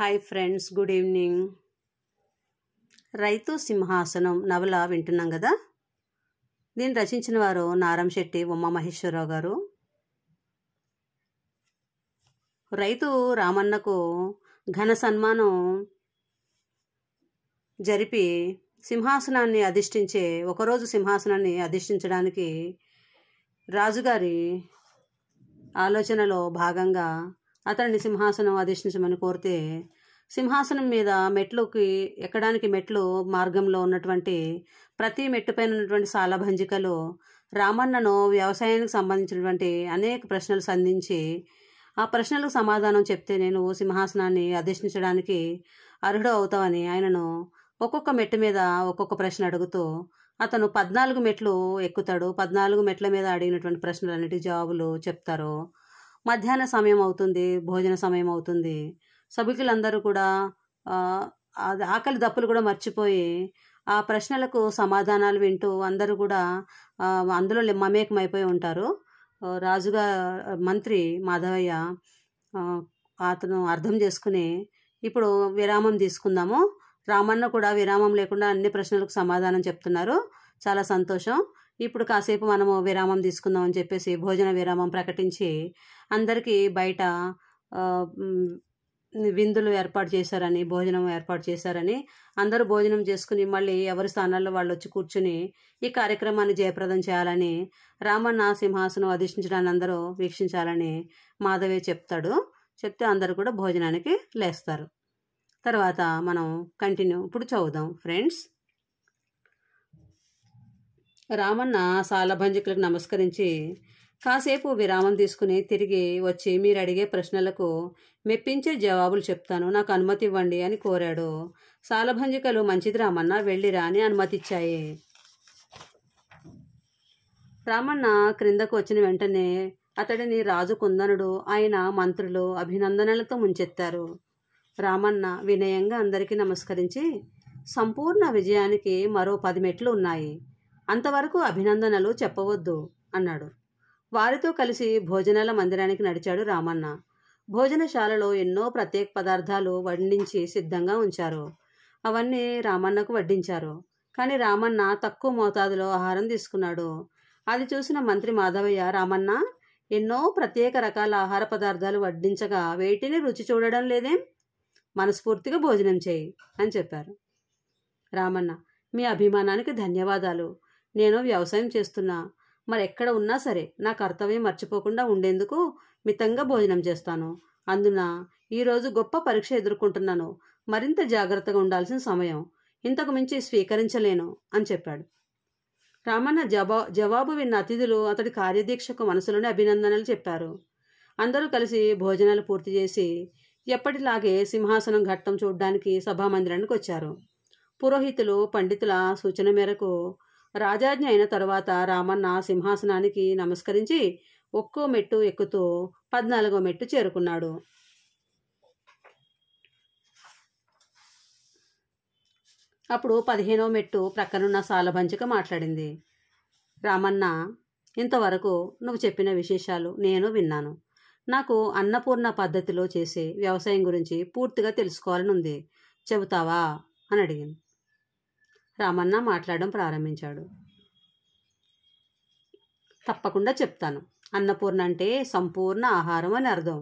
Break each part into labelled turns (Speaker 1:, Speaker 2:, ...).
Speaker 1: hi friends good evening రైతు సింహాసనం నవల వింటున్నాం కదా దీన్ని రచించిన వారు నారం శెట్టి ఉమా మహేశ్వరరావు గారు రైతు రామన్నకు ఘన సన్మానం జరిపి సింహాసనాన్ని అధిష్ఠించే ఒకరోజు సింహాసనాన్ని అధిష్ఠించడానికి రాజుగారి ఆలోచనలో భాగంగా అతన్ని సింహాసనం ఆదేశించమని కోరితే సింహాసనం మీద మెట్లుకి ఎక్కడానికి మెట్లు మార్గంలో ఉన్నటువంటి ప్రతి మెట్టుపైన ఉన్నటువంటి సాలభంజికలు రామన్నను వ్యవసాయానికి సంబంధించినటువంటి అనేక ప్రశ్నలు సంధించి ఆ ప్రశ్నలకు సమాధానం చెప్తే నేను సింహాసనాన్ని అధిష్ఠించడానికి అర్హుడు అవుతావని ఆయనను ఒక్కొక్క మెట్టు మీద ఒక్కొక్క ప్రశ్న అడుగుతూ అతను పద్నాలుగు మెట్లు ఎక్కుతాడు పద్నాలుగు మెట్ల మీద అడిగినటువంటి ప్రశ్నలన్నిటి జవాబులు చెప్తారు మధ్యాహ్న సమయం అవుతుంది భోజన సమయం అవుతుంది సభికులందరూ కూడా ఆకలి దప్పులు కూడా మర్చిపోయి ఆ ప్రశ్నలకు సమాధానాలు వింటూ అందరూ కూడా అందులో మమేకమైపోయి ఉంటారు రాజుగా మంత్రి మాధవయ్య అతను అర్థం చేసుకుని ఇప్పుడు విరామం తీసుకుందాము రామన్న కూడా విరామం లేకుండా అన్ని ప్రశ్నలకు సమాధానం చెప్తున్నారు చాలా సంతోషం ఇప్పుడు కాసేపు మనము విరామం తీసుకుందాం అని చెప్పేసి భోజన విరామం ప్రకటించి అందరికీ బయట విందులు ఏర్పాటు చేశారని భోజనం ఏర్పాటు చేశారని అందరూ భోజనం చేసుకుని మళ్ళీ ఎవరి స్థానాల్లో వాళ్ళు వచ్చి కూర్చుని ఈ కార్యక్రమాన్ని జయప్రదం చేయాలని రామన్న సింహాసనం అధిష్ఠించడాన్ని అందరూ వీక్షించాలని మాధవే చెప్తాడు చెప్తే అందరూ కూడా భోజనానికి లేస్తారు తర్వాత మనం కంటిన్యూ ఇప్పుడు చదువుదాం ఫ్రెండ్స్ రామన్న సాలభంజకులకు నమస్కరించి కాసేపు విరామం తీసుకుని తిరిగి వచ్చి మీరు అడిగే ప్రశ్నలకు మెప్పించే జవాబులు చెప్తాను నాకు అనుమతి ఇవ్వండి అని కోరాడు సాలభంజికలు మంచిది రామన్న వెళ్ళిరా అని అనుమతిచ్చాయి రామన్న క్రిందకు వచ్చిన వెంటనే అతడిని రాజు కుందనుడు ఆయన మంత్రులు అభినందనలతో ముంచెత్తారు రామన్న వినయంగా అందరికీ నమస్కరించి సంపూర్ణ విజయానికి మరో పది మెట్లు ఉన్నాయి అంతవరకు అభినందనలు చెప్పవద్దు అన్నాడు వారితో కలిసి భోజనాల మందిరానికి నడిచాడు రామన్న భోజనశాలలో ఎన్నో ప్రత్యేక పదార్థాలు వడ్డించి సిద్ధంగా ఉంచారు అవన్నీ రామన్నకు వడ్డించారు కానీ రామన్న తక్కువ మోతాదులో ఆహారం తీసుకున్నాడు అది చూసిన మంత్రి మాధవయ్య రామన్న ఎన్నో ప్రత్యేక రకాల ఆహార పదార్థాలు వడ్డించగా వేటిని రుచి చూడడం లేదేం మనస్ఫూర్తిగా భోజనం చేయి అని చెప్పారు రామన్న మీ అభిమానానికి ధన్యవాదాలు నేను వ్యవసాయం చేస్తున్నా మరెక్కడ ఉన్నా సరే నా కర్తవ్యం మర్చిపోకుండా ఉండేందుకు మితంగా భోజనం చేస్తాను అందున ఈరోజు గొప్ప పరీక్ష ఎదుర్కొంటున్నాను మరింత జాగ్రత్తగా ఉండాల్సిన సమయం ఇంతకు మించి స్వీకరించలేను అని చెప్పాడు రామన్న జవా జవాబు విన్న అతిథులు అతడి కార్యదీక్షకు మనసులోనే అభినందనలు చెప్పారు అందరూ కలిసి భోజనాలు పూర్తి చేసి ఎప్పటిలాగే సింహాసనం ఘట్టం చూడ్డానికి సభామందిరానికి వచ్చారు పురోహితులు పండితుల సూచన మేరకు రాజాజ్ఞ అయిన తరువాత రామన్న సింహాసనానికి నమస్కరించి ఒక్కో మెట్టు ఎక్కుతూ పద్నాలుగో మెట్టు చేరుకున్నాడు అప్పుడు పదిహేనో మెట్టు ప్రక్కనున్న సాలభంచక మాట్లాడింది రామన్న ఇంతవరకు నువ్వు చెప్పిన విశేషాలు నేను విన్నాను నాకు అన్నపూర్ణ పద్ధతిలో చేసే వ్యవసాయం గురించి పూర్తిగా తెలుసుకోవాలనుంది చెబుతావా అని అడిగింది రామన్న మాట్లాడడం ప్రారంభించాడు తప్పకుండా చెప్తాను అన్నపూర్ణ అంటే సంపూర్ణ ఆహారం అని అర్థం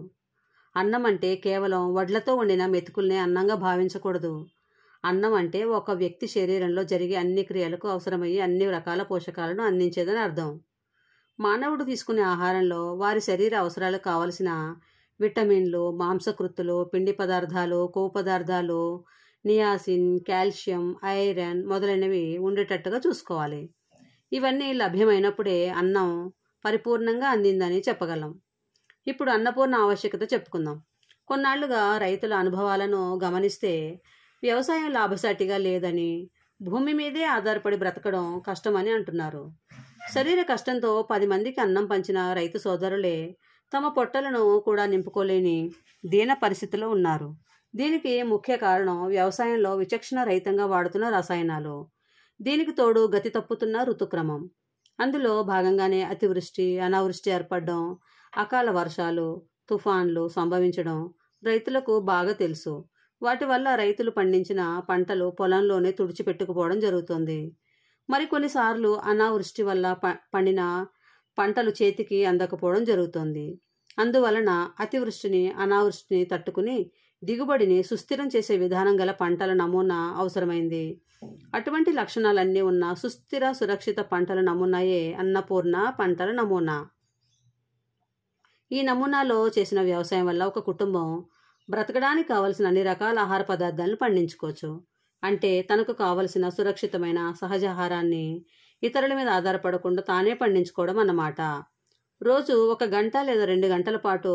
Speaker 1: అన్నం అంటే కేవలం వడ్లతో వండిన మెతుకుల్నే అన్నంగా భావించకూడదు అన్నం అంటే ఒక వ్యక్తి శరీరంలో జరిగే అన్ని క్రియలకు అవసరమయ్యే అన్ని రకాల పోషకాలను అందించేదని అర్థం మానవుడు తీసుకునే ఆహారంలో వారి శరీర అవసరాలకు కావలసిన విటమిన్లు మాంసకృత్తులు పిండి పదార్థాలు కొవ్వు పదార్థాలు నియాసిన్ కాల్షియం ఐరన్ మొదలైనవి ఉండేటట్టుగా చూసుకోవాలి ఇవన్నీ లభ్యమైనప్పుడే అన్నం పరిపూర్ణంగా అందిందని చెప్పగలం ఇప్పుడు అన్నపూర్ణ ఆవశ్యకత చెప్పుకుందాం కొన్నాళ్లుగా రైతుల అనుభవాలను గమనిస్తే వ్యవసాయం లాభసాటిగా లేదని భూమి మీదే ఆధారపడి బ్రతకడం కష్టమని అంటున్నారు శరీర కష్టంతో పది మందికి అన్నం పంచిన రైతు సోదరులే తమ పొట్టలను కూడా నింపుకోలేని దీన పరిస్థితిలో ఉన్నారు దీనికి ముఖ్య కారణం వ్యవసాయంలో విచక్షణ రహితంగా వాడుతున్న రసాయనాలు దీనికి తోడు గతి తప్పుతున్న ఋతుక్రమం అందులో భాగంగానే అతివృష్టి అనావృష్టి ఏర్పడడం అకాల వర్షాలు తుఫాన్లు సంభవించడం రైతులకు బాగా తెలుసు వాటి వల్ల రైతులు పండించిన పంటలు పొలంలోనే తుడిచిపెట్టుకుపోవడం జరుగుతుంది మరికొన్నిసార్లు అనావృష్టి వల్ల ప పండిన పంటలు చేతికి అందకపోవడం జరుగుతుంది అందువలన అతివృష్టిని అనావృష్టిని తట్టుకుని దిగుబడిని సుస్థిరం చేసే విధానం గల పంటల నమూనా అవసరమైంది అటువంటి లక్షణాలన్నీ ఉన్న సుస్థిర సురక్షిత పంటల నమూనాయే అన్నపూర్ణ పంటల నమూనా ఈ నమూనాలో చేసిన వ్యవసాయం వల్ల ఒక కుటుంబం బ్రతకడానికి కావలసిన అన్ని రకాల ఆహార పదార్థాలను పండించుకోవచ్చు అంటే తనకు కావలసిన సురక్షితమైన సహజ ఆహారాన్ని ఇతరుల మీద ఆధారపడకుండా తానే పండించుకోవడం అన్నమాట రోజు ఒక గంట లేదా రెండు గంటల పాటు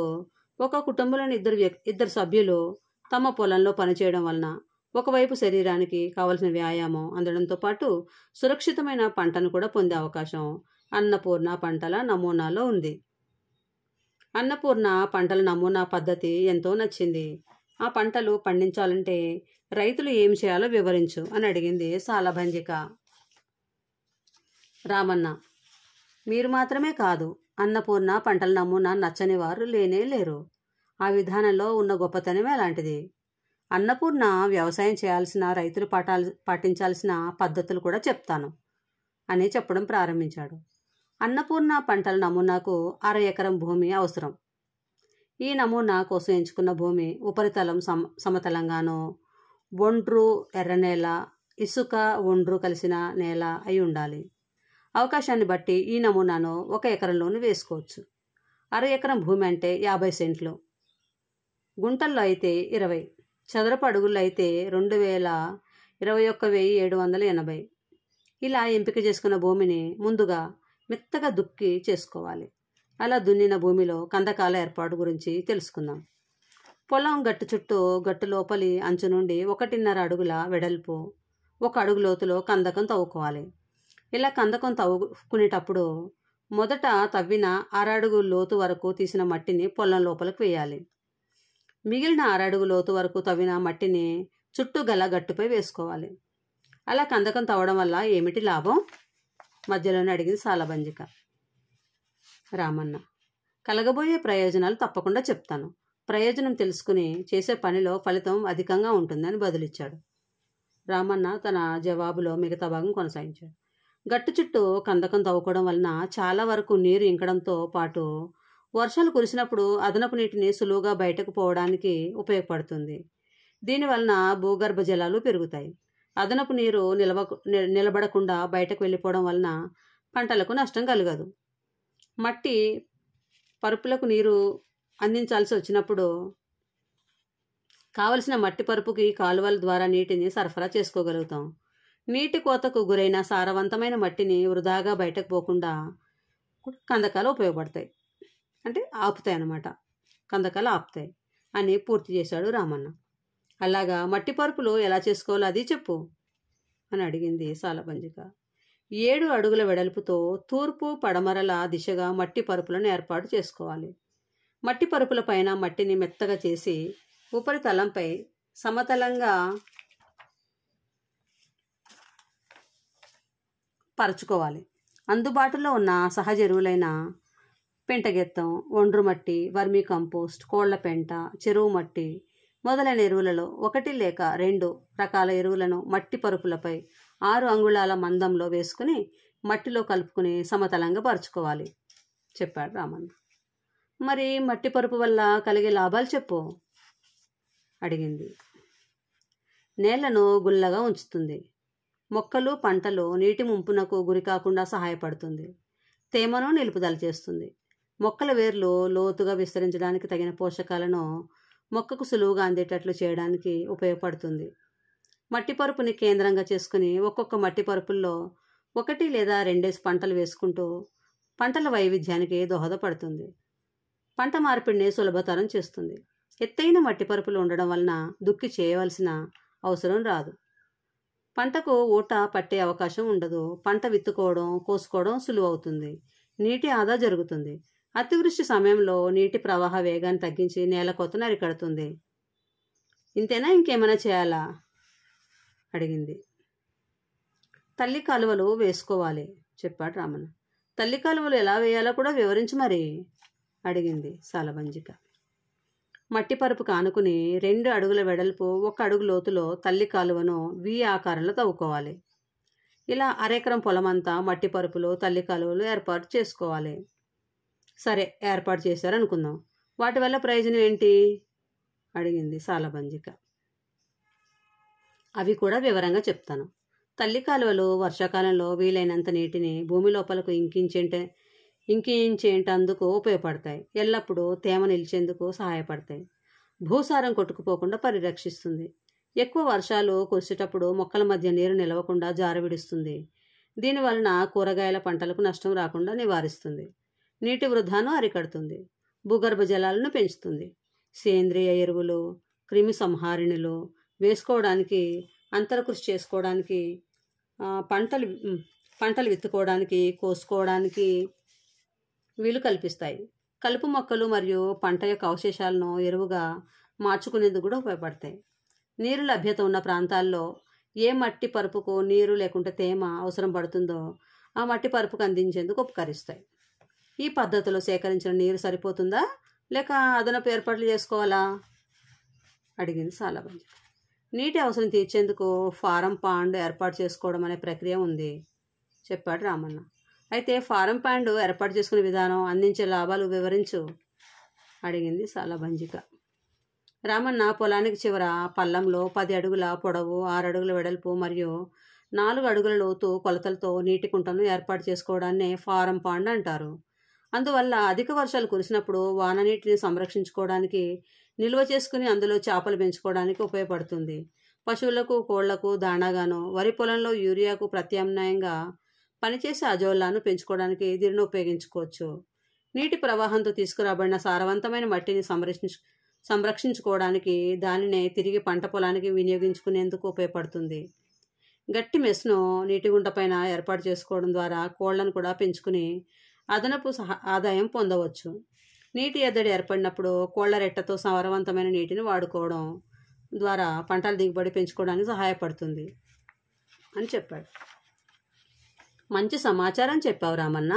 Speaker 1: ఒక కుటుంబంలోని ఇద్దరు వ్యక్తి ఇద్దరు సభ్యులు తమ పొలంలో పనిచేయడం వలన ఒకవైపు శరీరానికి కావలసిన వ్యాయామం అందడంతో పాటు సురక్షితమైన పంటను కూడా పొందే అవకాశం అన్నపూర్ణ పంటల నమూనాలో ఉంది అన్నపూర్ణ పంటల నమూనా పద్ధతి ఎంతో నచ్చింది ఆ పంటలు పండించాలంటే రైతులు ఏం చేయాలో వివరించు అని అడిగింది సాలభంజిక రామన్న మీరు మాత్రమే కాదు అన్నపూర్ణ పంటల నమూనా నచ్చని వారు లేనే లేరు ఆ విధానంలో ఉన్న గొప్పతనం అలాంటిది అన్నపూర్ణ వ్యవసాయం చేయాల్సిన రైతులు పాటాల్ పాటించాల్సిన పద్ధతులు కూడా చెప్తాను అని చెప్పడం ప్రారంభించాడు అన్నపూర్ణ పంటల నమూనాకు అర ఎకరం భూమి అవసరం ఈ నమూనా కోసం ఎంచుకున్న భూమి ఉపరితలం సమ సమతలంగానో ఒండ్రు ఎర్ర నేల ఇసుక ఒండ్రు కలిసిన నేల అయి ఉండాలి అవకాశాన్ని బట్టి ఈ నమూనాను ఒక ఎకరంలోనూ వేసుకోవచ్చు అర ఎకరం భూమి అంటే యాభై సెంట్లు గుంటల్లో అయితే ఇరవై చదరపు అడుగుల్లో అయితే రెండు వేల ఇరవై ఒక్క వెయ్యి ఏడు వందల ఎనభై ఇలా ఎంపిక చేసుకున్న భూమిని ముందుగా మెత్తగా దుక్కి చేసుకోవాలి అలా దున్నిన భూమిలో కందకాల ఏర్పాటు గురించి తెలుసుకుందాం పొలం గట్టు చుట్టూ గట్టు లోపలి అంచు నుండి ఒకటిన్నర అడుగుల వెడల్పు ఒక అడుగు లోతులో కందకం తవ్వుకోవాలి ఇలా కందకం తవ్వుకునేటప్పుడు మొదట తవ్విన ఆరాడుగు లోతు వరకు తీసిన మట్టిని పొలం లోపలికి వేయాలి మిగిలిన ఆరాడుగు లోతు వరకు తవ్విన మట్టిని చుట్టూ గల గట్టుపై వేసుకోవాలి అలా కందకం తవ్వడం వల్ల ఏమిటి లాభం మధ్యలోనే అడిగింది సాలభంజిక రామన్న కలగబోయే ప్రయోజనాలు తప్పకుండా చెప్తాను ప్రయోజనం తెలుసుకుని చేసే పనిలో ఫలితం అధికంగా ఉంటుందని బదులిచ్చాడు రామన్న తన జవాబులో మిగతా భాగం కొనసాగించాడు గట్టు చుట్టూ కందకం తవ్వుకోవడం వలన చాలా వరకు నీరు ఇంకడంతో పాటు వర్షాలు కురిసినప్పుడు అదనపు నీటిని సులువుగా బయటకు పోవడానికి ఉపయోగపడుతుంది దీనివలన భూగర్భ జలాలు పెరుగుతాయి అదనపు నీరు నిలవ నిలబడకుండా బయటకు వెళ్ళిపోవడం వలన పంటలకు నష్టం కలగదు మట్టి పరుపులకు నీరు అందించాల్సి వచ్చినప్పుడు కావలసిన మట్టి పరుపుకి కాలువల ద్వారా నీటిని సరఫరా చేసుకోగలుగుతాం నీటి కోతకు గురైన సారవంతమైన మట్టిని వృధాగా బయటకు పోకుండా కందకాలు ఉపయోగపడతాయి అంటే ఆపుతాయి అన్నమాట కందకాలు ఆపుతాయి అని పూర్తి చేశాడు రామన్న అలాగా మట్టి పరుపులు ఎలా చేసుకోవాలో అది చెప్పు అని అడిగింది సాలపంజిక ఏడు అడుగుల వెడల్పుతో తూర్పు పడమరల దిశగా మట్టి పరుపులను ఏర్పాటు చేసుకోవాలి మట్టి పరుపుల పైన మట్టిని మెత్తగా చేసి ఉపరితలంపై సమతలంగా పరచుకోవాలి అందుబాటులో ఉన్న సహజ ఎరువులైన పెంటగెత్తం మట్టి వర్మీ కంపోస్ట్ కోళ్ల పెంట చెరువు మట్టి మొదలైన ఎరువులలో ఒకటి లేక రెండు రకాల ఎరువులను మట్టి పరుపులపై ఆరు అంగుళాల మందంలో వేసుకుని మట్టిలో కలుపుకుని సమతలంగా పరుచుకోవాలి చెప్పాడు రామన్న మరి మట్టి పరుపు వల్ల కలిగే లాభాలు చెప్పు అడిగింది నేలను గుల్లగా ఉంచుతుంది మొక్కలు పంటలు నీటి ముంపునకు గురికాకుండా సహాయపడుతుంది తేమను నిలుపుదల చేస్తుంది మొక్కల వేర్లు లోతుగా విస్తరించడానికి తగిన పోషకాలను మొక్కకు సులువుగా అందేటట్లు చేయడానికి ఉపయోగపడుతుంది మట్టి పరుపుని కేంద్రంగా చేసుకుని ఒక్కొక్క మట్టి పరుపుల్లో ఒకటి లేదా రెండేసి పంటలు వేసుకుంటూ పంటల వైవిధ్యానికి దోహదపడుతుంది పంట మార్పిడిని సులభతరం చేస్తుంది ఎత్తైన మట్టి పరుపులు ఉండడం వలన దుక్కి చేయవలసిన అవసరం రాదు పంటకు ఊట పట్టే అవకాశం ఉండదు పంట విత్తుకోవడం కోసుకోవడం సులువవుతుంది నీటి ఆదా జరుగుతుంది అతివృష్టి సమయంలో నీటి ప్రవాహ వేగాన్ని తగ్గించి నేల కొత్తను అరికడుతుంది ఇంతేనా ఇంకేమైనా చేయాలా అడిగింది తల్లి కాలువలు వేసుకోవాలి చెప్పాడు రామన్న తల్లి కాలువలు ఎలా వేయాలో కూడా వివరించి మరి అడిగింది సాలబంజిక మట్టి పరుపు కానుకుని రెండు అడుగుల వెడల్పు ఒక అడుగు లోతులో తల్లి కాలువను వి ఆకారంలో తవ్వుకోవాలి ఇలా అరెకరం పొలమంతా మట్టి పరుపులు తల్లి కాలువలు ఏర్పాటు చేసుకోవాలి సరే ఏర్పాటు చేశారనుకుందాం వాటి వల్ల ప్రయోజనం ఏంటి అడిగింది సాలబంజిక అవి కూడా వివరంగా చెప్తాను తల్లి కాలువలు వర్షాకాలంలో వీలైనంత నీటిని భూమి లోపలకు ఇంకించేంటే ఇంకించేంటందుకు ఉపయోగపడతాయి ఎల్లప్పుడూ తేమ నిలిచేందుకు సహాయపడతాయి భూసారం కొట్టుకుపోకుండా పరిరక్షిస్తుంది ఎక్కువ వర్షాలు కురిసేటప్పుడు మొక్కల మధ్య నీరు నిలవకుండా జారవిడుస్తుంది దీనివలన కూరగాయల పంటలకు నష్టం రాకుండా నివారిస్తుంది నీటి వృధాను అరికడుతుంది భూగర్భ జలాలను పెంచుతుంది సేంద్రియ ఎరువులు క్రిమి సంహారిణులు వేసుకోవడానికి అంతరకృషి చేసుకోవడానికి పంటలు పంటలు విత్తుకోవడానికి కోసుకోవడానికి వీలు కల్పిస్తాయి కలుపు మొక్కలు మరియు పంట యొక్క అవశేషాలను ఎరువుగా మార్చుకునేందుకు కూడా ఉపయోగపడతాయి నీరు లభ్యత ఉన్న ప్రాంతాల్లో ఏ మట్టి పరుపుకు నీరు లేకుంటే తేమ అవసరం పడుతుందో ఆ మట్టి పరుపుకు అందించేందుకు ఉపకరిస్తాయి ఈ పద్ధతిలో సేకరించిన నీరు సరిపోతుందా లేక అదనపు ఏర్పాట్లు చేసుకోవాలా అడిగింది సాలభంజ నీటి అవసరం తీర్చేందుకు ఫారం పాండ్ ఏర్పాటు చేసుకోవడం అనే ప్రక్రియ ఉంది చెప్పాడు రామన్న అయితే ఫారం ప్యాండు ఏర్పాటు చేసుకునే విధానం అందించే లాభాలు వివరించు అడిగింది సాలభంజిక రామన్న పొలానికి చివర పల్లంలో పది అడుగుల పొడవు ఆరు అడుగుల వెడల్పు మరియు నాలుగు అడుగుల లోతు కొలతలతో నీటి కుంటను ఏర్పాటు చేసుకోవడాన్ని ఫారం పాండ్ అంటారు అందువల్ల అధిక వర్షాలు కురిసినప్పుడు వాన నీటిని సంరక్షించుకోవడానికి నిల్వ చేసుకుని అందులో చేపలు పెంచుకోవడానికి ఉపయోగపడుతుంది పశువులకు కోళ్లకు దాణాగాను వరి పొలంలో యూరియాకు ప్రత్యామ్నాయంగా పనిచేసే అజోల్లాను పెంచుకోవడానికి దీనిని ఉపయోగించుకోవచ్చు నీటి ప్రవాహంతో తీసుకురాబడిన సారవంతమైన మట్టిని సంరక్షించు సంరక్షించుకోవడానికి దానినే తిరిగి పంట పొలానికి వినియోగించుకునేందుకు ఉపయోగపడుతుంది గట్టి మెస్ను నీటి గుంట పైన ఏర్పాటు చేసుకోవడం ద్వారా కోళ్లను కూడా పెంచుకుని అదనపు ఆదాయం పొందవచ్చు నీటి ఎద్దడి ఏర్పడినప్పుడు కోళ్ల రెట్టతో సారవంతమైన నీటిని వాడుకోవడం ద్వారా పంటల దిగుబడి పెంచుకోవడానికి సహాయపడుతుంది అని చెప్పాడు మంచి సమాచారం చెప్పావు రామన్న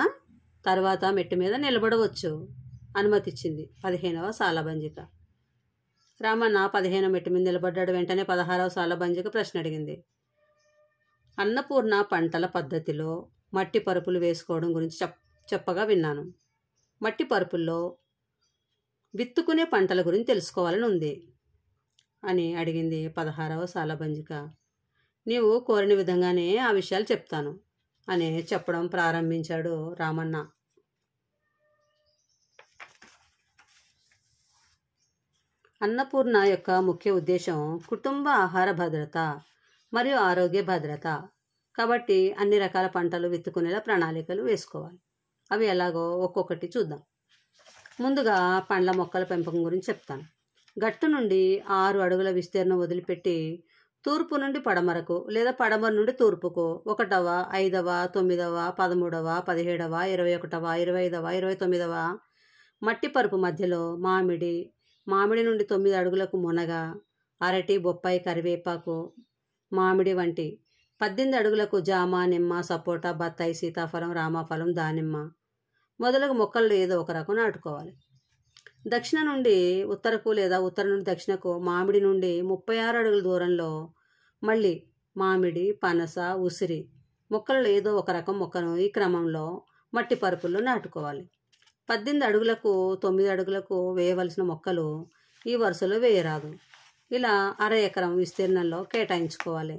Speaker 1: తర్వాత మెట్టు మీద నిలబడవచ్చు అనుమతిచ్చింది పదిహేనవ సాలభంజిక రామన్న పదిహేను మెట్టు మీద నిలబడ్డాడు వెంటనే పదహారవ సాలభంజిక ప్రశ్న అడిగింది అన్నపూర్ణ పంటల పద్ధతిలో మట్టి పరుపులు వేసుకోవడం గురించి చెప్ చెప్పగా విన్నాను మట్టి పరుపుల్లో విత్తుకునే పంటల గురించి తెలుసుకోవాలని ఉంది అని అడిగింది పదహారవ సాలభంజిక నీవు కోరిన విధంగానే ఆ విషయాలు చెప్తాను అని చెప్పడం ప్రారంభించాడు రామన్న అన్నపూర్ణ యొక్క ముఖ్య ఉద్దేశం కుటుంబ ఆహార భద్రత మరియు ఆరోగ్య భద్రత కాబట్టి అన్ని రకాల పంటలు విత్తుకునేలా ప్రణాళికలు వేసుకోవాలి అవి ఎలాగో ఒక్కొక్కటి చూద్దాం ముందుగా పండ్ల మొక్కల పెంపకం గురించి చెప్తాను గట్టు నుండి ఆరు అడుగుల విస్తీర్ణం వదిలిపెట్టి తూర్పు నుండి పడమరకు లేదా పడమర నుండి తూర్పుకు ఒకటవ ఐదవ తొమ్మిదవ పదమూడవ పదిహేడవ ఇరవై ఒకటవ ఇరవై ఐదవ ఇరవై తొమ్మిదవ మట్టి పరుపు మధ్యలో మామిడి మామిడి నుండి తొమ్మిది అడుగులకు మునగ అరటి బొప్పాయి కరివేపాకు మామిడి వంటి పద్దెనిమిది అడుగులకు జామ నిమ్మ సపోటా బత్తాయి సీతాఫలం రామాఫలం దానిమ్మ మొదలగు మొక్కలు ఏదో ఒక రకం నాటుకోవాలి దక్షిణ నుండి ఉత్తరకు లేదా ఉత్తర నుండి దక్షిణకు మామిడి నుండి ముప్పై ఆరు అడుగుల దూరంలో మళ్ళీ మామిడి పనస ఉసిరి మొక్కలు ఏదో ఒక రకం మొక్కను ఈ క్రమంలో మట్టి పరుపుల్లో నాటుకోవాలి పద్దెనిమిది అడుగులకు తొమ్మిది అడుగులకు వేయవలసిన మొక్కలు ఈ వరుసలో వేయరాదు ఇలా అర ఎకరం విస్తీర్ణంలో కేటాయించుకోవాలి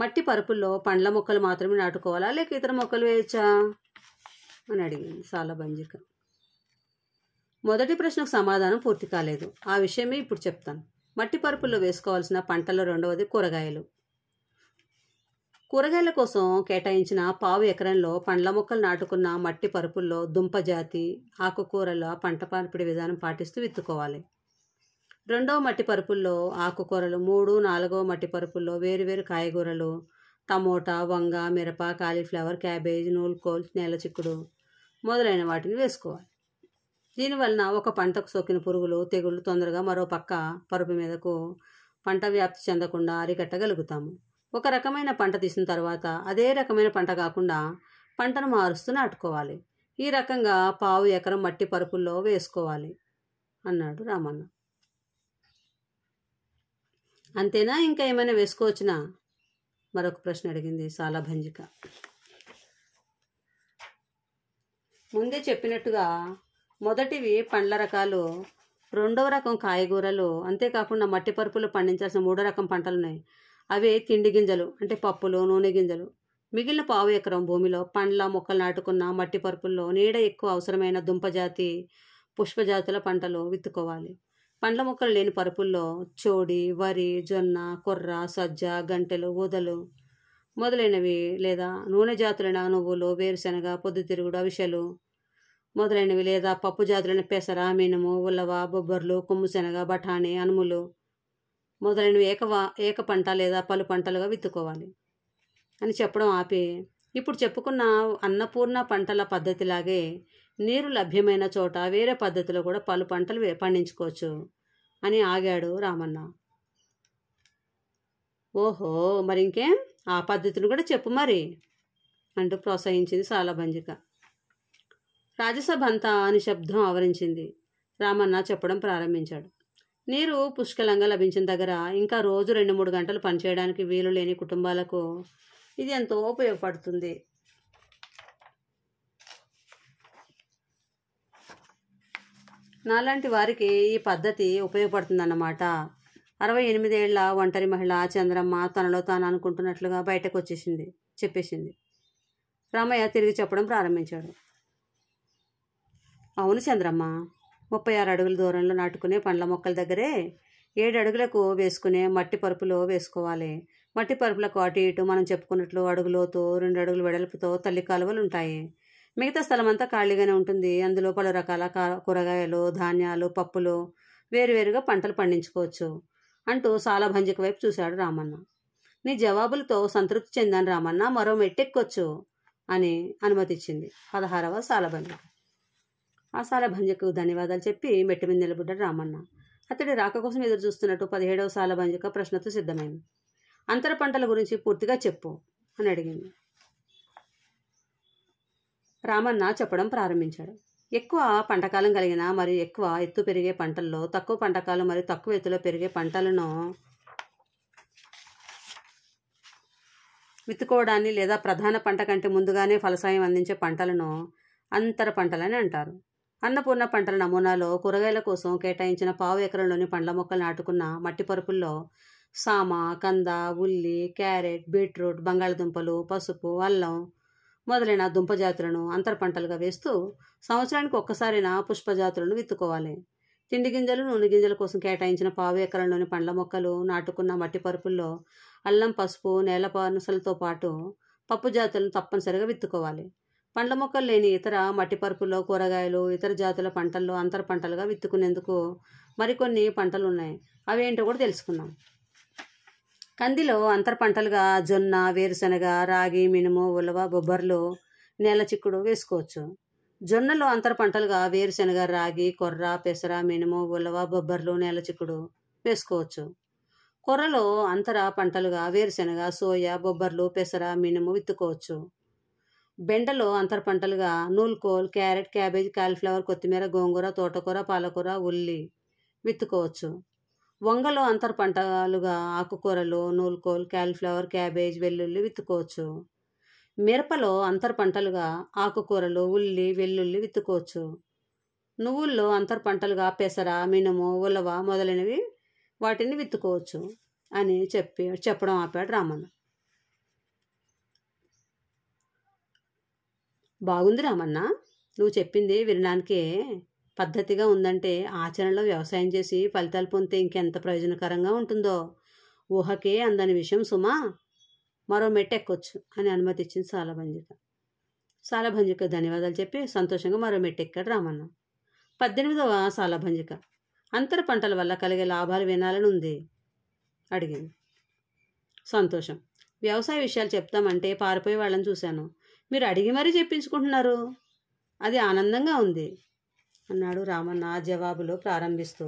Speaker 1: మట్టి పరుపుల్లో పండ్ల మొక్కలు మాత్రమే నాటుకోవాలా లేక ఇతర మొక్కలు వేయచ్చా అని అడిగింది చాలా బంజిక మొదటి ప్రశ్నకు సమాధానం పూర్తి కాలేదు ఆ విషయమే ఇప్పుడు చెప్తాను మట్టి పరుపుల్లో వేసుకోవాల్సిన పంటలు రెండవది కూరగాయలు కూరగాయల కోసం కేటాయించిన పావు ఎకరంలో పండ్ల మొక్కలు నాటుకున్న మట్టి పరుపుల్లో దుంపజాతి ఆకుకూరల పంట మార్పిడి విధానం పాటిస్తూ విత్తుకోవాలి రెండవ మట్టి పరుపుల్లో ఆకుకూరలు మూడు నాలుగవ మట్టి పరుపుల్లో వేరువేరు కాయగూరలు టమోటా వంగ మిరప కాలీఫ్లవర్ క్యాబేజ్ నూల్కోల్ నేల చిక్కుడు మొదలైన వాటిని వేసుకోవాలి దీనివలన ఒక పంటకు సోకిన పురుగులు తెగుళ్ళు తొందరగా మరో పక్క పరుపు మీదకు పంట వ్యాప్తి చెందకుండా అరికట్టగలుగుతాము ఒక రకమైన పంట తీసిన తర్వాత అదే రకమైన పంట కాకుండా పంటను మారుస్తూ నాటుకోవాలి ఈ రకంగా పావు ఎకరం మట్టి పరుపుల్లో వేసుకోవాలి అన్నాడు రామన్న అంతేనా ఇంకా ఏమైనా వేసుకోవచ్చునా మరొక ప్రశ్న అడిగింది చాలా భంజిక ముందే చెప్పినట్టుగా మొదటివి పండ్ల రకాలు రెండవ రకం కాయగూరలు అంతేకాకుండా మట్టి పరుపులు పండించాల్సిన మూడో రకం పంటలు ఉన్నాయి అవి తిండి గింజలు అంటే పప్పులు నూనె గింజలు మిగిలిన పావు ఎకరం భూమిలో పండ్ల మొక్కలు నాటుకున్న మట్టి పరుపుల్లో నీడ ఎక్కువ అవసరమైన దుంపజాతి పుష్పజాతుల పంటలు విత్తుకోవాలి పండ్ల మొక్కలు లేని పరుపుల్లో చోడి వరి జొన్న కొర్ర సజ్జ గంటెలు ఊదలు మొదలైనవి లేదా నూనె జాతులైన నువ్వులు వేరుశనగ పొద్దుతిరుగుడు అవిషలు మొదలైనవి లేదా పప్పు జాతులైన పెసర మినుము ఉలవ బొబ్బర్లు కొమ్ముశనగ బఠానీ అనుములు మొదలైనవి ఏకవా ఏక పంట లేదా పలు పంటలుగా విత్తుకోవాలి అని చెప్పడం ఆపి ఇప్పుడు చెప్పుకున్న అన్నపూర్ణ పంటల పద్ధతిలాగే నీరు లభ్యమైన చోట వేరే పద్ధతిలో కూడా పలు పంటలు పండించుకోవచ్చు అని ఆగాడు రామన్న ఓహో మరి ఇంకేం ఆ పద్ధతిని కూడా చెప్పు మరి అంటూ ప్రోత్సహించింది సాలభంజిక రాజ్యసభ అంతా నిశ్శబ్దం ఆవరించింది రామన్న చెప్పడం ప్రారంభించాడు నీరు పుష్కలంగా లభించిన దగ్గర ఇంకా రోజు రెండు మూడు గంటలు పనిచేయడానికి వీలు లేని కుటుంబాలకు ఇది ఎంతో ఉపయోగపడుతుంది నాలాంటి వారికి ఈ పద్ధతి ఉపయోగపడుతుందన్నమాట అరవై ఎనిమిదేళ్ల ఒంటరి మహిళ చంద్రమ్మ తనలో తాను అనుకుంటున్నట్లుగా బయటకు వచ్చేసింది చెప్పేసింది రామయ్య తిరిగి చెప్పడం ప్రారంభించాడు అవును చంద్రమ్మ ముప్పై ఆరు అడుగుల దూరంలో నాటుకునే పండ్ల మొక్కల దగ్గరే ఏడు అడుగులకు వేసుకునే మట్టి పరుపులో వేసుకోవాలి మట్టి పరుపులకు అటు ఇటు మనం చెప్పుకున్నట్లు అడుగులోతో రెండు అడుగులు వెడల్పుతో తల్లి కాలువలు ఉంటాయి మిగతా స్థలం అంతా ఖాళీగానే ఉంటుంది అందులో పలు రకాల కూరగాయలు ధాన్యాలు పప్పులు వేరువేరుగా పంటలు పండించుకోవచ్చు అంటూ చాలా భంజిక వైపు చూశాడు రామన్న నీ జవాబులతో సంతృప్తి చెందాను రామన్న మరో మెట్టెక్కొచ్చు అని అనుమతిచ్చింది పదహారవ సాలభంజిక ఆ భంజకు ధన్యవాదాలు చెప్పి మెట్టి మీద నిలబడ్డాడు రామన్న అతడి రాక కోసం ఎదురు చూస్తున్నట్టు పదిహేడవ సాల భంజక ప్రశ్నతో సిద్ధమైంది అంతర పంటల గురించి పూర్తిగా చెప్పు అని అడిగింది రామన్న చెప్పడం ప్రారంభించాడు ఎక్కువ పంటకాలం కలిగిన మరియు ఎక్కువ ఎత్తు పెరిగే పంటల్లో తక్కువ పంటకాలం మరియు తక్కువ ఎత్తులో పెరిగే పంటలను విత్తుకోవడాన్ని లేదా ప్రధాన పంట కంటే ముందుగానే ఫలసాయం అందించే పంటలను అంతర పంటలని అంటారు అన్నపూర్ణ పంటల నమూనాలో కూరగాయల కోసం కేటాయించిన పావు ఎకరంలోని పండ్ల మొక్కలు నాటుకున్న మట్టి పరుపుల్లో సామ కంద ఉల్లి క్యారెట్ బీట్రూట్ బంగాళదుంపలు పసుపు అల్లం మొదలైన దుంప జాతులను అంతర పంటలుగా వేస్తూ సంవత్సరానికి పుష్ప జాతులను విత్తుకోవాలి తిండి గింజలు నూనె గింజల కోసం కేటాయించిన పావు ఎకరంలోని పండ్ల మొక్కలు నాటుకున్న మట్టి పరుపుల్లో అల్లం పసుపు నేల పాటు పప్పు జాతులను తప్పనిసరిగా విత్తుకోవాలి పండ్ల మొక్కలు లేని ఇతర మట్టి పరుపుల్లో కూరగాయలు ఇతర జాతుల పంటల్లో అంతర పంటలుగా విత్తుకునేందుకు మరికొన్ని పంటలు ఉన్నాయి అవి ఏంటో కూడా తెలుసుకుందాం కందిలో అంతర పంటలుగా జొన్న వేరుశనగ రాగి మినుము ఉలవ బొబ్బర్లు నేల చిక్కుడు వేసుకోవచ్చు జొన్నలో అంతర పంటలుగా వేరుశనగ రాగి కొర్ర పెసర మినుము ఉలవ బొబ్బర్లు నేల చిక్కుడు వేసుకోవచ్చు కొర్రలో అంతర పంటలుగా వేరుశనగ సోయా బొబ్బర్లు పెసర మినుము విత్తుకోవచ్చు బెండలో అంతర పంటలుగా నూల్కోల్ క్యారెట్ క్యాబేజ్ కాలీఫ్లవర్ కొత్తిమీర గోంగూర తోటకూర పాలకూర ఉల్లి విత్తుకోవచ్చు వంగలో అంతర పంటలుగా ఆకుకూరలు నూల్కోల్ క్యాలిఫ్లవర్ క్యాబేజ్ వెల్లుల్లి విత్తుకోవచ్చు మిరపలో అంతర పంటలుగా ఆకుకూరలు ఉల్లి వెల్లుల్లి విత్తుకోవచ్చు నువ్వుల్లో అంతర పంటలుగా పెసర మినుము ఉలవ మొదలైనవి వాటిని విత్తుకోవచ్చు అని చెప్పి చెప్పడం ఆపాడు రామన్న బాగుంది రామన్నా నువ్వు చెప్పింది వినడానికే పద్ధతిగా ఉందంటే ఆచరణలో వ్యవసాయం చేసి ఫలితాలు పొందితే ఇంకెంత ప్రయోజనకరంగా ఉంటుందో ఊహకే అందని విషయం సుమా మరో మెట్టు ఎక్కొచ్చు అని అనుమతి ఇచ్చింది సాలభంజిక సాలభంజిక ధన్యవాదాలు చెప్పి సంతోషంగా మరో మెట్టు ఎక్కాడు రామన్న పద్దెనిమిదవ సాలభంజిక అంతర పంటల వల్ల కలిగే లాభాలు వినాలని ఉంది అడిగింది సంతోషం వ్యవసాయ విషయాలు చెప్తామంటే పారిపోయే వాళ్ళని చూశాను మీరు అడిగి మరీ చెప్పించుకుంటున్నారు అది ఆనందంగా ఉంది అన్నాడు రామన్న జవాబులో ప్రారంభిస్తూ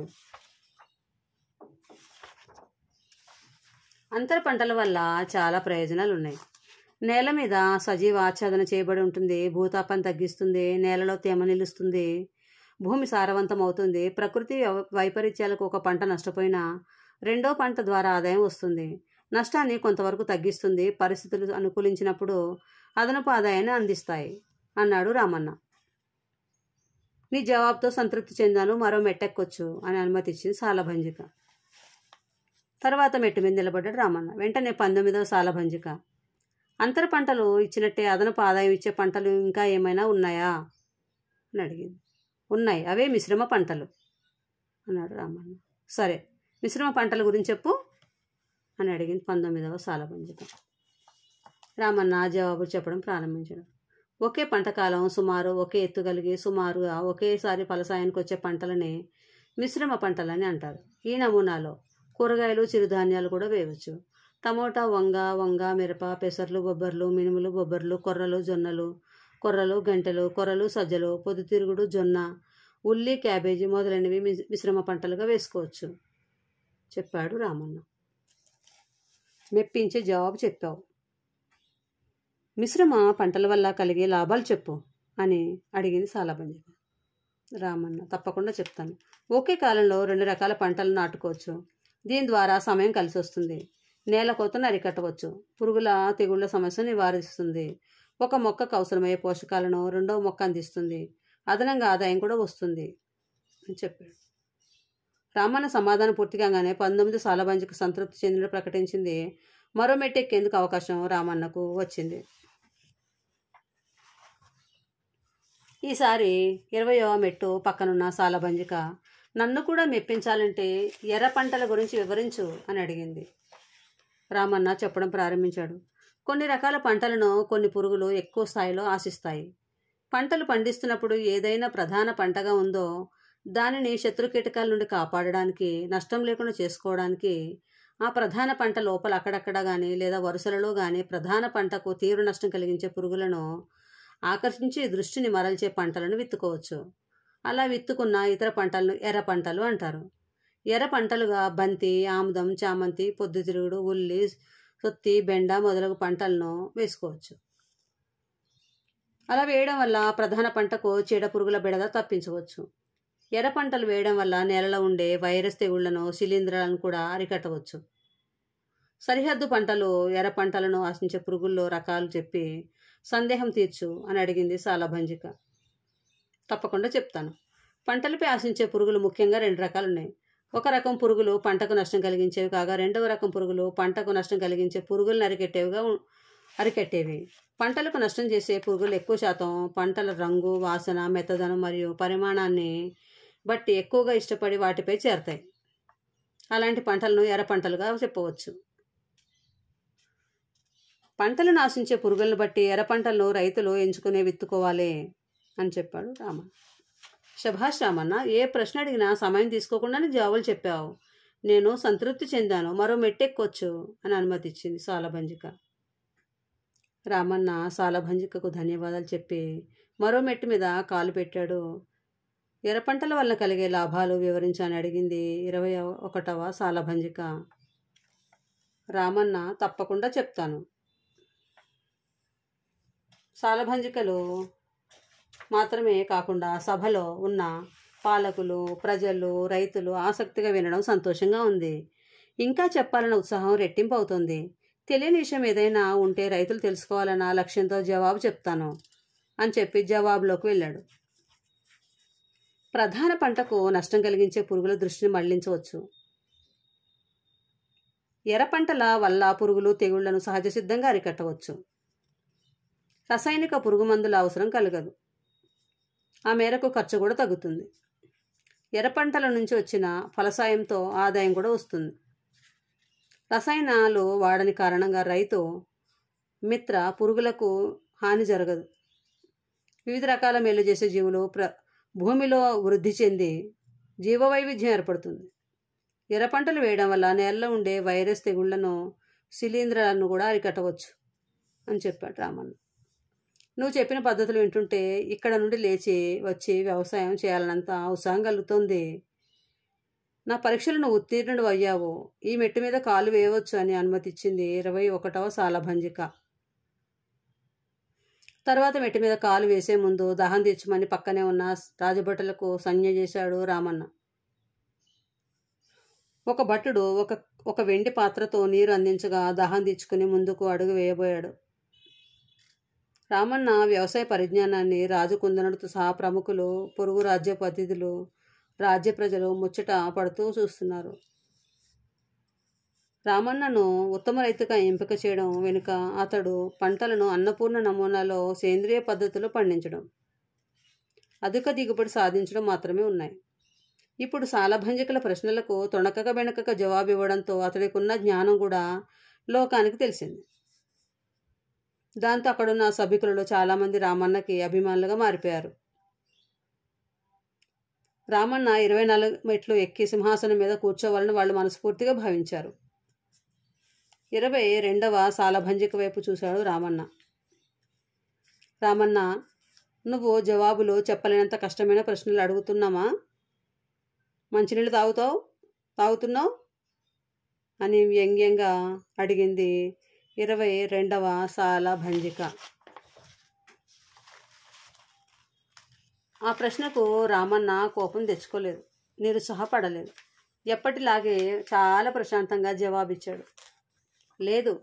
Speaker 1: అంతర పంటల వల్ల చాలా ప్రయోజనాలు ఉన్నాయి నేల మీద సజీవ ఆచ్ఛాదన చేయబడి ఉంటుంది భూతాపం తగ్గిస్తుంది నేలలో తేమ నిలుస్తుంది భూమి సారవంతం అవుతుంది ప్రకృతి వైపరీత్యాలకు ఒక పంట నష్టపోయినా రెండో పంట ద్వారా ఆదాయం వస్తుంది నష్టాన్ని కొంతవరకు తగ్గిస్తుంది పరిస్థితులు అనుకూలించినప్పుడు అదనపు ఆదాయాన్ని అందిస్తాయి అన్నాడు రామన్న నీ జవాబుతో సంతృప్తి చెందాను మరో మెట్టెక్కొచ్చు అని అనుమతిచ్చింది సాలభంజిక తర్వాత మెట్టు మీద నిలబడ్డాడు రామన్న వెంటనే పంతొమ్మిదవ సాలభంజిక అంతర పంటలు ఇచ్చినట్టే అదనపు ఆదాయం ఇచ్చే పంటలు ఇంకా ఏమైనా ఉన్నాయా అని అడిగింది ఉన్నాయి అవే మిశ్రమ పంటలు అన్నాడు రామన్న సరే మిశ్రమ పంటల గురించి చెప్పు అని అడిగింది పంతొమ్మిదవ సాలభంజిక రామన్న జవాబులు చెప్పడం ప్రారంభించాడు ఒకే పంటకాలం సుమారు ఒకే ఎత్తు కలిగి సుమారుగా ఒకేసారి ఫలసాయానికి వచ్చే పంటలని మిశ్రమ పంటలని అంటారు ఈ నమూనాలో కూరగాయలు చిరుధాన్యాలు కూడా వేయవచ్చు టమోటా వంగ వంగ మిరప పెసర్లు బొబ్బర్లు మినుములు బొబ్బర్లు కొర్రలు జొన్నలు కొర్రలు గంటెలు కొర్రలు సజ్జలు పొద్దుతిరుగుడు జొన్న ఉల్లి క్యాబేజీ మొదలైనవి మిశ్రమ పంటలుగా వేసుకోవచ్చు చెప్పాడు రామన్న మెప్పించే జవాబు చెప్పావు మిశ్రమ పంటల వల్ల కలిగే లాభాలు చెప్పు అని అడిగింది సాలాబంజీ రామన్న తప్పకుండా చెప్తాను ఒకే కాలంలో రెండు రకాల పంటలు నాటుకోవచ్చు దీని ద్వారా సమయం కలిసి వస్తుంది నేల కోతను అరికట్టవచ్చు పురుగుల తెగుళ్ల సమస్యను నివారిస్తుంది ఒక మొక్కకు అవసరమయ్యే పోషకాలను రెండవ మొక్క అందిస్తుంది అదనంగా ఆదాయం కూడా వస్తుంది అని చెప్పాడు రామన్న సమాధానం పూర్తిగానే పంతొమ్మిది సాలబంజికి సంతృప్తి చెందిన ప్రకటించింది మరో మెట్టెక్కేందుకు అవకాశం రామన్నకు వచ్చింది ఈసారి ఇరవయో మెట్టు పక్కనున్న సాలభంజిక నన్ను కూడా మెప్పించాలంటే ఎర్ర పంటల గురించి వివరించు అని అడిగింది రామన్న చెప్పడం ప్రారంభించాడు కొన్ని రకాల పంటలను కొన్ని పురుగులు ఎక్కువ స్థాయిలో ఆశిస్తాయి పంటలు పండిస్తున్నప్పుడు ఏదైనా ప్రధాన పంటగా ఉందో దానిని శత్రు కీటకాల నుండి కాపాడడానికి నష్టం లేకుండా చేసుకోవడానికి ఆ ప్రధాన పంట లోపల అక్కడక్కడ కానీ లేదా వరుసలలో కానీ ప్రధాన పంటకు తీవ్ర నష్టం కలిగించే పురుగులను ఆకర్షించి దృష్టిని మరల్చే పంటలను విత్తుకోవచ్చు అలా విత్తుకున్న ఇతర పంటలను ఎర్ర పంటలు అంటారు ఎర్ర పంటలుగా బంతి ఆముదం చామంతి పొద్దుతిరుగుడు ఉల్లి సొత్తి బెండ మొదలగు పంటలను వేసుకోవచ్చు అలా వేయడం వల్ల ప్రధాన పంటకు చీడ పురుగుల బెడద తప్పించవచ్చు ఎర్ర పంటలు వేయడం వల్ల నేలలో ఉండే వైరస్ తెగుళ్లను శిలీంధ్రాలను కూడా అరికట్టవచ్చు సరిహద్దు పంటలు ఎర్ర పంటలను ఆశించే పురుగుల్లో రకాలు చెప్పి సందేహం తీర్చు అని అడిగింది సాలభంజిక తప్పకుండా చెప్తాను పంటలపై ఆశించే పురుగులు ముఖ్యంగా రెండు రకాలు ఉన్నాయి ఒక రకం పురుగులు పంటకు నష్టం కలిగించేవి కాగా రెండవ రకం పురుగులు పంటకు నష్టం కలిగించే పురుగులను అరికెట్టేవిగా అరికెట్టేవి పంటలకు నష్టం చేసే పురుగులు ఎక్కువ శాతం పంటల రంగు వాసన మెత్తదనం మరియు పరిమాణాన్ని బట్టి ఎక్కువగా ఇష్టపడి వాటిపై చేరతాయి అలాంటి పంటలను ఎర్ర పంటలుగా చెప్పవచ్చు పంటలు నాశించే పురుగులను బట్టి ఎర్ర పంటలను రైతులు ఎంచుకునే విత్తుకోవాలి అని చెప్పాడు రామ శభాష్ రామన్న ఏ ప్రశ్న అడిగినా సమయం తీసుకోకుండానే జవాబులు చెప్పావు నేను సంతృప్తి చెందాను మరో మెట్టెక్కొచ్చు అని అనుమతిచ్చింది సాలభంజిక రామన్న సాలభంజికకు ధన్యవాదాలు చెప్పి మరో మెట్టు మీద కాలు పెట్టాడు ఎర్రపంటల వల్ల కలిగే లాభాలు వివరించాలని అడిగింది ఇరవై ఒకటవ సాలభంజిక రామన్న తప్పకుండా చెప్తాను సాలభంజికలు మాత్రమే కాకుండా సభలో ఉన్న పాలకులు ప్రజలు రైతులు ఆసక్తిగా వినడం సంతోషంగా ఉంది ఇంకా చెప్పాలన్న ఉత్సాహం రెట్టింపు అవుతుంది తెలియని విషయం ఏదైనా ఉంటే రైతులు తెలుసుకోవాలన్న లక్ష్యంతో జవాబు చెప్తాను అని చెప్పి జవాబులోకి వెళ్ళాడు ప్రధాన పంటకు నష్టం కలిగించే పురుగుల దృష్టిని మళ్లించవచ్చు ఎర్ర పంటల వల్ల పురుగులు తెగుళ్లను సహజసిద్ధంగా అరికట్టవచ్చు రసాయనిక పురుగు మందుల అవసరం కలగదు ఆ మేరకు ఖర్చు కూడా తగ్గుతుంది ఎర్ర పంటల నుంచి వచ్చిన ఫలసాయంతో ఆదాయం కూడా వస్తుంది రసాయనాలు వాడని కారణంగా రైతు మిత్ర పురుగులకు హాని జరగదు వివిధ రకాల మేలు చేసే జీవులు ప్ర భూమిలో వృద్ధి చెంది జీవవైవిధ్యం ఏర్పడుతుంది ఎర్ర పంటలు వేయడం వల్ల నేలలో ఉండే వైరస్ తెగుళ్లను శిలీంధ్రాలను కూడా అరికట్టవచ్చు అని చెప్పాడు రామన్న నువ్వు చెప్పిన పద్ధతులు వింటుంటే ఇక్కడ నుండి లేచి వచ్చి వ్యవసాయం చేయాలన్నంత ఉత్సాహం కలుగుతోంది నా పరీక్షలు నువ్వు ఉత్తీర్ణుడు అయ్యావు ఈ మెట్టు మీద కాలు వేయవచ్చు అని అనుమతిచ్చింది ఇరవై ఒకటవ సాలభంజిక తర్వాత మెట్టు మీద కాలు వేసే ముందు దహం తీర్చమని పక్కనే ఉన్న రాజభటులకు సంజ్ఞ చేశాడు రామన్న ఒక భటుడు ఒక ఒక వెండి పాత్రతో నీరు అందించగా దహం తీర్చుకుని ముందుకు అడుగు వేయబోయాడు రామన్న వ్యవసాయ పరిజ్ఞానాన్ని రాజకుందనుడితో సహా ప్రముఖులు పొరుగు రాజ్య అతిథులు రాజ్య ప్రజలు ముచ్చట పడుతూ చూస్తున్నారు రామన్నను ఉత్తమ రైతుగా ఎంపిక చేయడం వెనుక అతడు పంటలను అన్నపూర్ణ నమూనాలో సేంద్రియ పద్ధతిలో పండించడం అధిక దిగుబడి సాధించడం మాత్రమే ఉన్నాయి ఇప్పుడు సాలభంజకుల ప్రశ్నలకు తొణకక వెనకక జవాబు ఇవ్వడంతో అతడికి ఉన్న జ్ఞానం కూడా లోకానికి తెలిసింది దాంతో అక్కడున్న సభికులలో చాలామంది రామన్నకి అభిమానులుగా మారిపోయారు రామన్న ఇరవై నాలుగు మెట్లు ఎక్కి సింహాసనం మీద కూర్చోవాలని వాళ్ళు మనస్ఫూర్తిగా భావించారు ఇరవై రెండవ సాలభంజిక వైపు చూశాడు రామన్న రామన్న నువ్వు జవాబులు చెప్పలేనంత కష్టమైన ప్రశ్నలు అడుగుతున్నామా మంచినీళ్ళు తాగుతావు తాగుతున్నావు అని వ్యంగ్యంగా అడిగింది ఇరవై రెండవ సాల భంజిక ఆ ప్రశ్నకు రామన్న కోపం తెచ్చుకోలేదు నిరుత్సాహపడలేదు ఎప్పటిలాగే చాలా ప్రశాంతంగా జవాబిచ్చాడు లేదు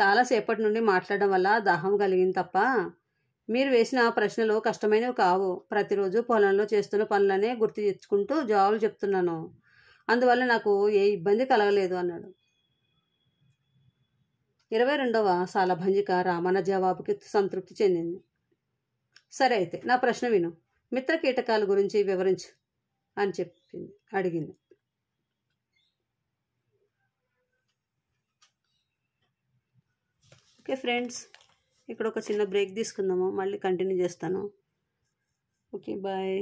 Speaker 1: చాలాసేపటి నుండి మాట్లాడడం వల్ల దాహం కలిగింది తప్ప మీరు వేసిన ప్రశ్నలు కష్టమైనవి కావు ప్రతిరోజు పొలంలో చేస్తున్న పనులనే గుర్తు తెచ్చుకుంటూ జవాబులు చెప్తున్నాను అందువల్ల నాకు ఏ ఇబ్బంది కలగలేదు అన్నాడు ఇరవై రెండవ సాలభంజిక రామన జవాబుకి సంతృప్తి చెందింది సరే అయితే నా ప్రశ్న విను మిత్ర కీటకాల గురించి వివరించు అని చెప్పింది అడిగింది ఓకే ఫ్రెండ్స్ ఇక్కడ ఒక చిన్న బ్రేక్ తీసుకుందాము మళ్ళీ కంటిన్యూ చేస్తాను ఓకే బాయ్